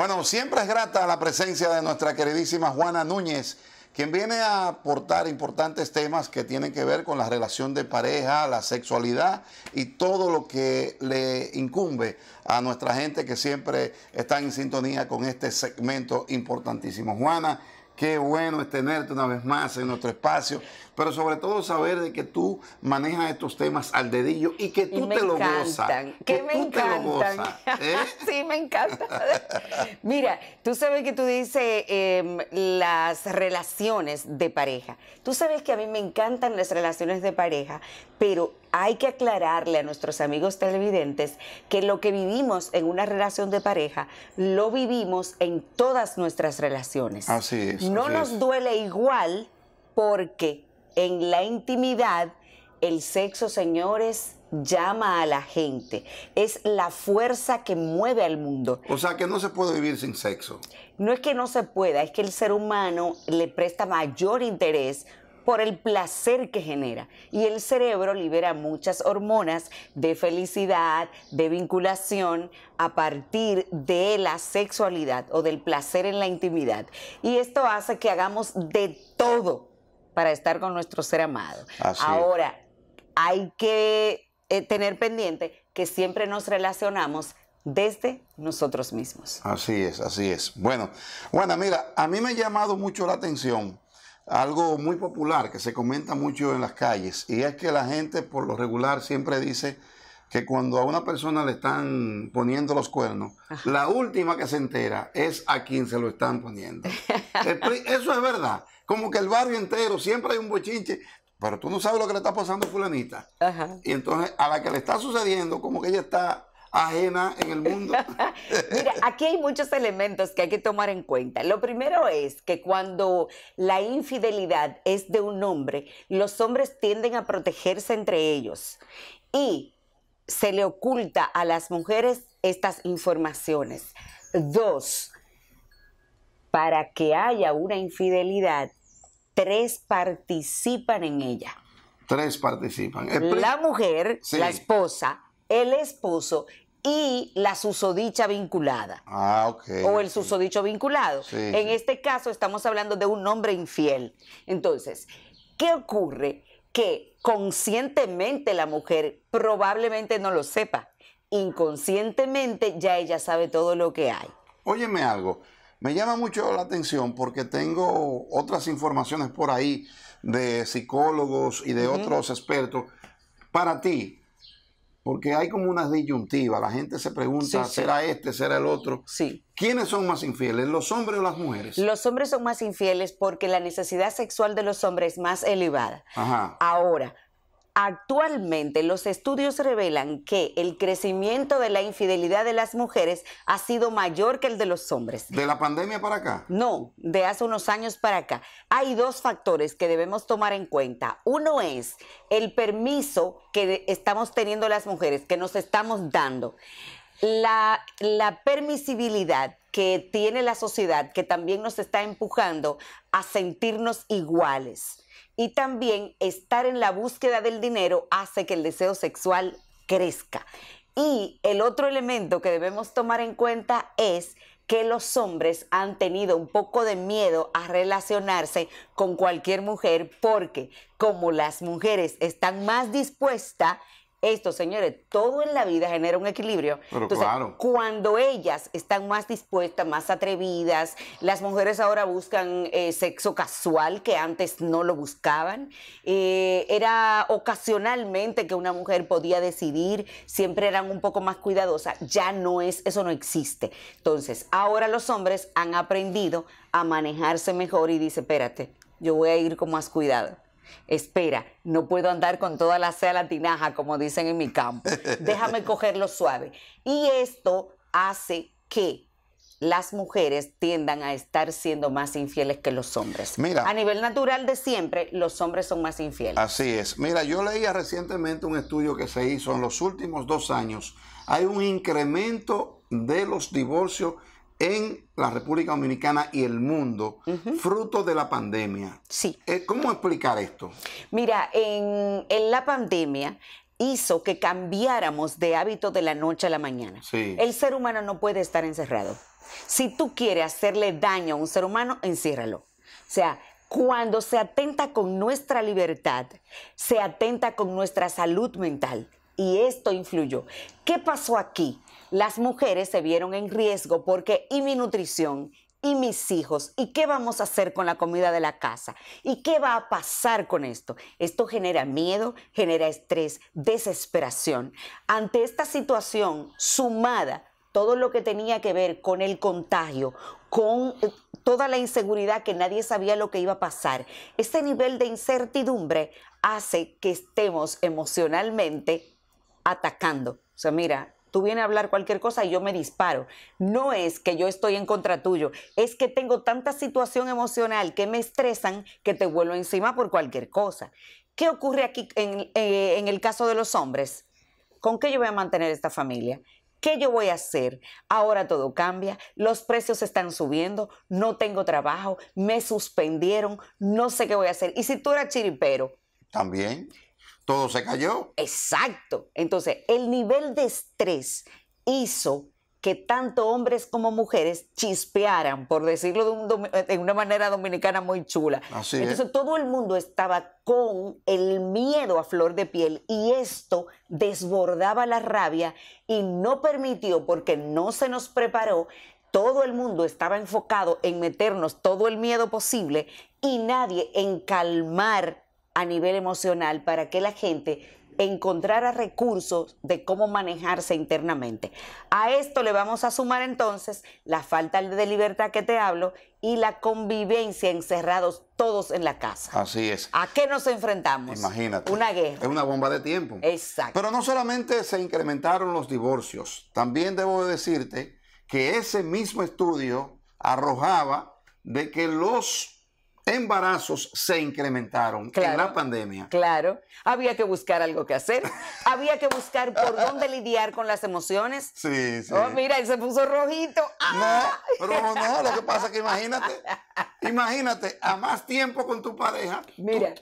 Bueno, siempre es grata la presencia de nuestra queridísima Juana Núñez, quien viene a aportar importantes temas que tienen que ver con la relación de pareja, la sexualidad y todo lo que le incumbe a nuestra gente que siempre está en sintonía con este segmento importantísimo. Juana, Qué bueno es tenerte una vez más en nuestro espacio, pero sobre todo saber de que tú manejas estos temas al dedillo y que tú te lo gozas. Que, me encantan. ¿eh? sí, me encanta. Mira, tú sabes que tú dices em, las relaciones de pareja. Tú sabes que a mí me encantan las relaciones de pareja, pero hay que aclararle a nuestros amigos televidentes que lo que vivimos en una relación de pareja lo vivimos en todas nuestras relaciones. Así es. No nos duele igual porque en la intimidad el sexo, señores, llama a la gente. Es la fuerza que mueve al mundo. O sea que no se puede vivir sin sexo. No es que no se pueda, es que el ser humano le presta mayor interés por el placer que genera. Y el cerebro libera muchas hormonas de felicidad, de vinculación a partir de la sexualidad o del placer en la intimidad. Y esto hace que hagamos de todo para estar con nuestro ser amado. Ahora, hay que eh, tener pendiente que siempre nos relacionamos desde nosotros mismos. Así es, así es. Bueno, bueno, mira, a mí me ha llamado mucho la atención algo muy popular que se comenta mucho en las calles y es que la gente por lo regular siempre dice que cuando a una persona le están poniendo los cuernos, la última que se entera es a quien se lo están poniendo. Eso es verdad. Como que el barrio entero siempre hay un bochinche, pero tú no sabes lo que le está pasando a fulanita. Y entonces a la que le está sucediendo, como que ella está ajena en el mundo. Mira, aquí hay muchos elementos que hay que tomar en cuenta. Lo primero es que cuando la infidelidad es de un hombre, los hombres tienden a protegerse entre ellos y se le oculta a las mujeres estas informaciones. Dos, para que haya una infidelidad, tres participan en ella. Tres participan. la mujer, la esposa, el esposo y la susodicha vinculada. Ah, ok. o el susodicho vinculado. en este caso estamos hablando de un hombre infiel. Entonces, ¿qué ocurre? Que conscientemente la mujer probablemente no lo sepa. Inconscientemente ya ella sabe todo lo que hay. Óyeme algo. Me llama mucho la atención porque tengo otras informaciones por ahí de psicólogos y de otros expertos. Para ti, porque hay como una disyuntiva. La gente se pregunta, ¿será este, será el otro? Sí. ¿Quiénes son más infieles, los hombres o las mujeres? Los hombres son más infieles porque la necesidad sexual de los hombres es más elevada. Ajá. Ahora, Actualmente los estudios revelan que el crecimiento de la infidelidad de las mujeres ha sido mayor que el de los hombres. ¿De la pandemia para acá? No, de hace unos años para acá. Hay dos factores que debemos tomar en cuenta. Uno es el permiso que estamos teniendo las mujeres, que nos estamos dando. La, permisibilidad que tiene la sociedad, que también nos está empujando a sentirnos iguales y también estar en la búsqueda del dinero hace que el deseo sexual crezca. Y el otro elemento que debemos tomar en cuenta es que los hombres han tenido un poco de miedo a relacionarse con cualquier mujer porque como las mujeres están más dispuestas esto, señores, todo en la vida genera un equilibrio. Entonces, cuando ellas están más dispuestas, más atrevidas, las mujeres ahora buscan eh, sexo casual que antes no lo buscaban. Eh, era ocasionalmente que una mujer podía decidir, siempre eran un poco más cuidadosas. Ya no es, eso no existe. Entonces, ahora los hombres han aprendido a manejarse mejor y dice, espérate, yo voy a ir con más cuidado espera, no puedo andar con toda la sea la tinaja, como dicen en mi campo, déjame cogerlo suave. Y esto hace que las mujeres tiendan a estar siendo más infieles que los hombres. Mira, a nivel natural de siempre, los hombres son más infieles. Así es. Mira, yo leía recientemente un estudio que se hizo en los últimos dos años. Hay un incremento de los divorcios en la República Dominicana y el mundo, fruto de la pandemia. Sí. Eh, ¿Cómo explicar esto? Mira, en, la pandemia hizo que cambiáramos de hábito de la noche a la mañana. Sí. El ser humano no puede estar encerrado. Si tú quieres hacerle daño a un ser humano, enciérralo. O sea, cuando se atenta con nuestra libertad, se atenta con nuestra salud mental. Y esto influyó. ¿Qué pasó aquí? Las mujeres se vieron en riesgo porque y mi nutrición y mis hijos y qué vamos a hacer con la comida de la casa y qué va a pasar con esto. Esto genera miedo, genera estrés, desesperación. Ante esta situación sumada todo lo que tenía que ver con el contagio, con eh, toda la inseguridad que nadie sabía lo que iba a pasar, este nivel de incertidumbre hace que estemos emocionalmente atacando. O sea, mira, tú vienes a hablar cualquier cosa y yo me disparo. No es que yo estoy en contra tuyo, es que tengo tanta situación emocional que me estresan que te vuelvo encima por cualquier cosa. ¿Qué ocurre aquí en, eh, en el caso de los hombres? ¿Con qué yo voy a mantener esta familia? ¿Qué yo voy a hacer? Ahora todo cambia, los precios están subiendo, no tengo trabajo, me suspendieron, no sé qué voy a hacer. Y si tú eras chiripero. También todo se cayó. Exacto. Entonces, el nivel de estrés hizo que tanto hombres como mujeres chispearan, por decirlo de, una manera dominicana muy chula. Así Entonces todo el mundo estaba con el miedo a flor de piel y esto desbordaba la rabia y no permitió, porque no se nos preparó, todo el mundo estaba enfocado en meternos todo el miedo posible y nadie en calmar a nivel emocional para que la gente encontrara recursos de cómo manejarse internamente. A esto le vamos a sumar entonces la falta de libertad que te hablo y la convivencia encerrados todos en la casa. Así es. ¿A qué nos enfrentamos? Imagínate. Una guerra. Es una bomba de tiempo. Exacto. Pero no solamente se incrementaron los divorcios, también debo decirte que ese mismo estudio arrojaba de que los embarazos se incrementaron en la pandemia. Claro, había que buscar algo que hacer, había que buscar por dónde lidiar con las emociones. Sí, sí. Oh, mira, él se puso rojito. No, ¡Ah! rojo no, lo que pasa es que imagínate, imagínate, a más tiempo con tu pareja. Mira.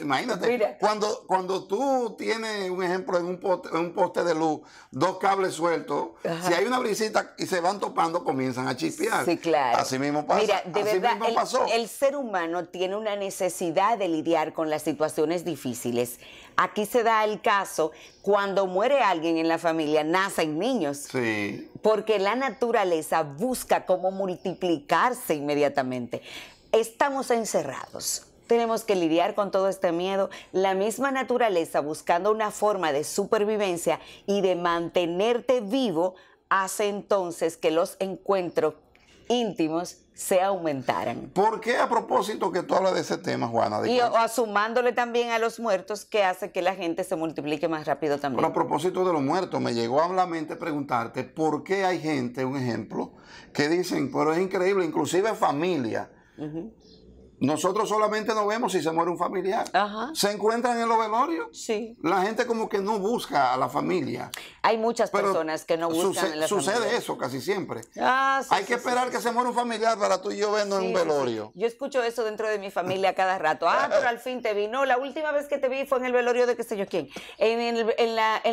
imagínate, Cuando, cuando tú tienes un ejemplo en un poste, de luz, dos cables sueltos, si hay una brisita y se van topando, comienzan a chispear. Sí, claro. Así mismo pasa. Mira, de Así verdad, mismo pasó ser humano tiene una necesidad de lidiar con las situaciones difíciles. Aquí se da el caso cuando muere alguien en la familia, nacen niños. Sí. Porque la naturaleza busca cómo multiplicarse inmediatamente. Estamos encerrados. Tenemos que lidiar con todo este miedo, la misma naturaleza buscando una forma de supervivencia y de mantenerte vivo hace entonces que los encuentros íntimos se aumentaran. ¿Por qué a propósito que tú hablas de ese tema, Juana? y o, también a los muertos que hace que la gente se multiplique más rápido también. a propósito de los muertos, me llegó a la mente preguntarte por qué hay gente, un ejemplo, que dicen, pero es increíble, inclusive familia, nosotros solamente nos vemos si se muere un familiar. Se encuentran en el velorios. Sí. La gente como que no busca a la familia. Hay muchas personas que no buscan a la Sucede eso casi siempre. Ah, Hay que esperar que se muera un familiar para tú y yo vernos en un velorio. Yo escucho eso dentro de mi familia cada rato. Ah, pero al fin te vi. No, la última vez que te vi fue en el velorio de qué sé yo quién. En,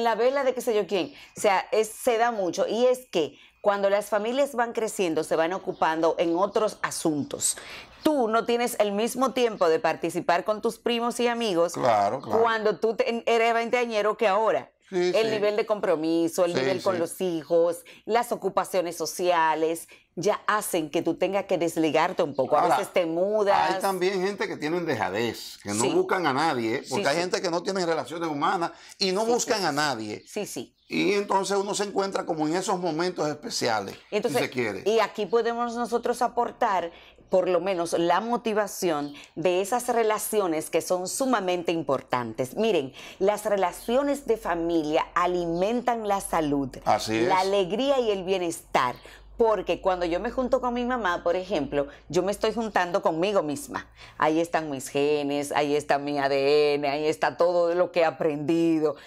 la, vela de qué sé yo quién. O sea, se da mucho. Y es que cuando las familias van creciendo, se van ocupando en otros asuntos. Tú no tienes el mismo tiempo de participar con tus primos y amigos claro, cuando tú eres veinteañero que ahora. el nivel de compromiso, el nivel con los hijos, las ocupaciones sociales, ya hacen que tú tengas que desligarte un poco. a veces te mudas. Hay también gente que tienen dejadez, que no buscan a nadie, porque hay gente que no tiene relaciones humanas y no buscan a nadie. Sí, sí. Y entonces uno se encuentra como en esos momentos especiales, entonces, se quiere. Y aquí podemos nosotros aportar por lo menos la motivación de esas relaciones que son sumamente importantes. Miren, las relaciones de familia alimentan la salud, la alegría y el bienestar. Porque cuando yo me junto con mi mamá, por ejemplo, yo me estoy juntando conmigo misma. Ahí están mis genes, ahí está mi ADN, ahí está todo lo que he aprendido.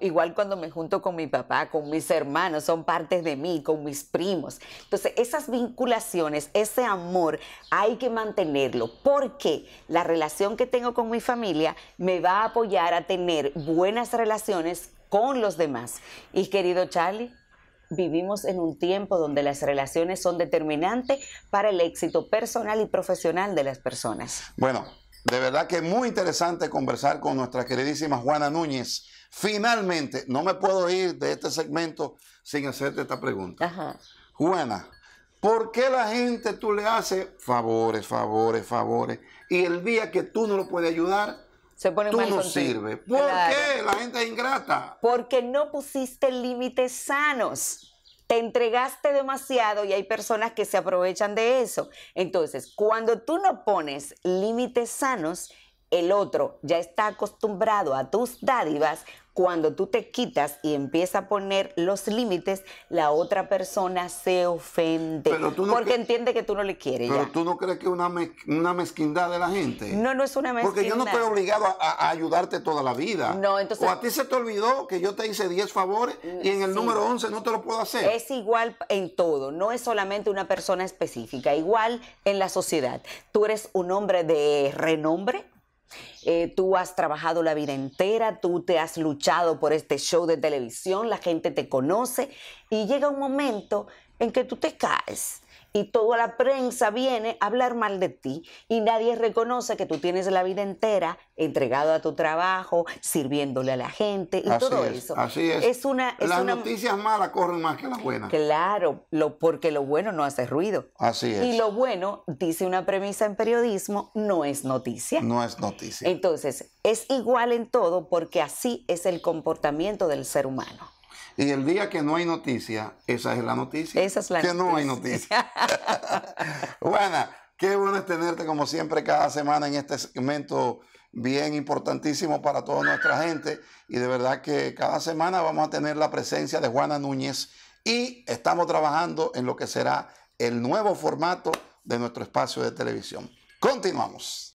igual cuando me junto con mi papá, con mis hermanos, son partes de mí, con mis primos. Entonces, esas vinculaciones, ese amor, hay que mantenerlo. Porque la relación que tengo con mi familia me va a apoyar a tener buenas relaciones con los demás. Y querido Charlie, vivimos en un tiempo donde las relaciones son determinantes para el éxito personal y profesional de las personas. Bueno, de verdad que es muy interesante conversar con nuestra queridísima Juana Núñez. Finalmente, no me puedo ir de este segmento sin hacerte esta pregunta. Juana, ¿por qué la gente tú le haces favores, favores, favores? Y el día que tú no lo puedes ayudar, pone Tú no ¿Por qué? La gente es ingrata. Porque no pusiste límites sanos. Te entregaste demasiado y hay personas que se aprovechan de eso. Entonces, cuando tú no pones límites sanos, el otro ya está acostumbrado a tus dádivas, cuando tú te quitas y empiezas a poner los límites, la otra persona se ofende. porque entiende que tú no le quieres. Pero tú no crees que es una, mezquindad de la gente. No, no es una mezquindad. Porque yo no estoy obligado a, ayudarte toda la vida. O a ti se te olvidó que yo te hice 10 favores y en el número 11 no te lo puedo hacer. Es igual en todo, no es solamente una persona específica, igual en la sociedad. Tú eres un hombre de renombre, eh, tú has trabajado la vida entera, tú te has luchado por este show de televisión, la gente te conoce y llega un momento en que tú te caes y toda la prensa viene a hablar mal de ti y nadie reconoce que tú tienes la vida entera entregado a tu trabajo, sirviéndole a la gente y todo eso. Así es. una, las noticias malas corren más que las buenas. Claro, lo, porque lo bueno no hace ruido. Así es. Y lo bueno, dice una premisa en periodismo, no es noticia. No es noticia. Entonces, es igual en todo porque así es el comportamiento del ser humano. Y el día que no hay noticia, esa es la noticia. Esa es la que no hay noticia. Juana, qué bueno es tenerte como siempre cada semana en este segmento bien importantísimo para toda nuestra gente. Y de verdad que cada semana vamos a tener la presencia de Juana Núñez y estamos trabajando en lo que será el nuevo formato de nuestro espacio de televisión. Continuamos.